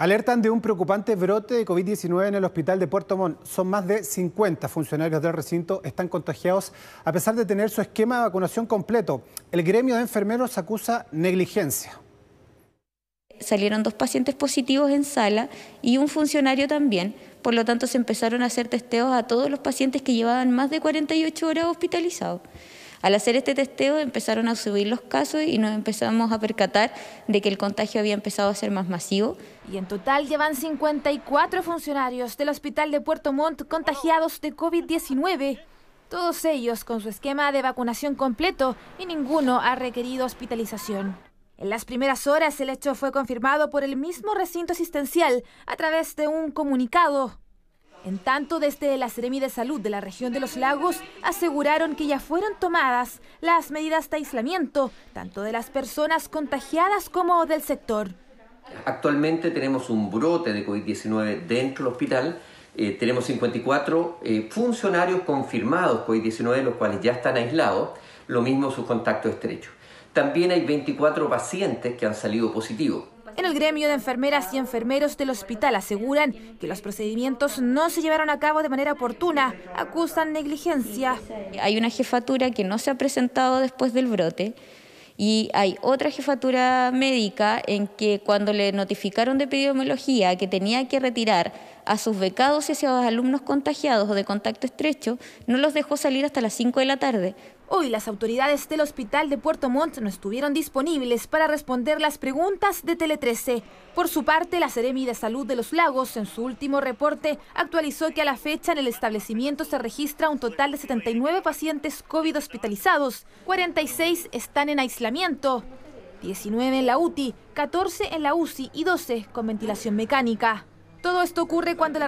Alertan de un preocupante brote de COVID-19 en el hospital de Puerto Montt. Son más de 50 funcionarios del recinto están contagiados a pesar de tener su esquema de vacunación completo. El gremio de enfermeros acusa negligencia. Salieron dos pacientes positivos en sala y un funcionario también. Por lo tanto, se empezaron a hacer testeos a todos los pacientes que llevaban más de 48 horas hospitalizados. Al hacer este testeo empezaron a subir los casos y nos empezamos a percatar de que el contagio había empezado a ser más masivo. Y en total llevan 54 funcionarios del Hospital de Puerto Montt contagiados de COVID-19. Todos ellos con su esquema de vacunación completo y ninguno ha requerido hospitalización. En las primeras horas el hecho fue confirmado por el mismo recinto asistencial a través de un comunicado. En tanto, desde la Seremi de Salud de la región de los lagos aseguraron que ya fueron tomadas las medidas de aislamiento, tanto de las personas contagiadas como del sector. Actualmente tenemos un brote de COVID-19 dentro del hospital. Eh, tenemos 54 eh, funcionarios confirmados COVID-19, los cuales ya están aislados, lo mismo sus contactos estrechos. También hay 24 pacientes que han salido positivos. En el gremio de enfermeras y enfermeros del hospital aseguran que los procedimientos no se llevaron a cabo de manera oportuna, acusan negligencia. Hay una jefatura que no se ha presentado después del brote. Y hay otra jefatura médica en que cuando le notificaron de epidemiología que tenía que retirar a sus becados y a sus alumnos contagiados o de contacto estrecho, no los dejó salir hasta las 5 de la tarde. Hoy las autoridades del Hospital de Puerto Montt no estuvieron disponibles para responder las preguntas de Tele 13. Por su parte, la Seremi de Salud de los Lagos, en su último reporte, actualizó que a la fecha en el establecimiento se registra un total de 79 pacientes COVID hospitalizados, 46 están en aislamiento, 19 en la UTI, 14 en la UCI y 12 con ventilación mecánica. Todo esto ocurre cuando la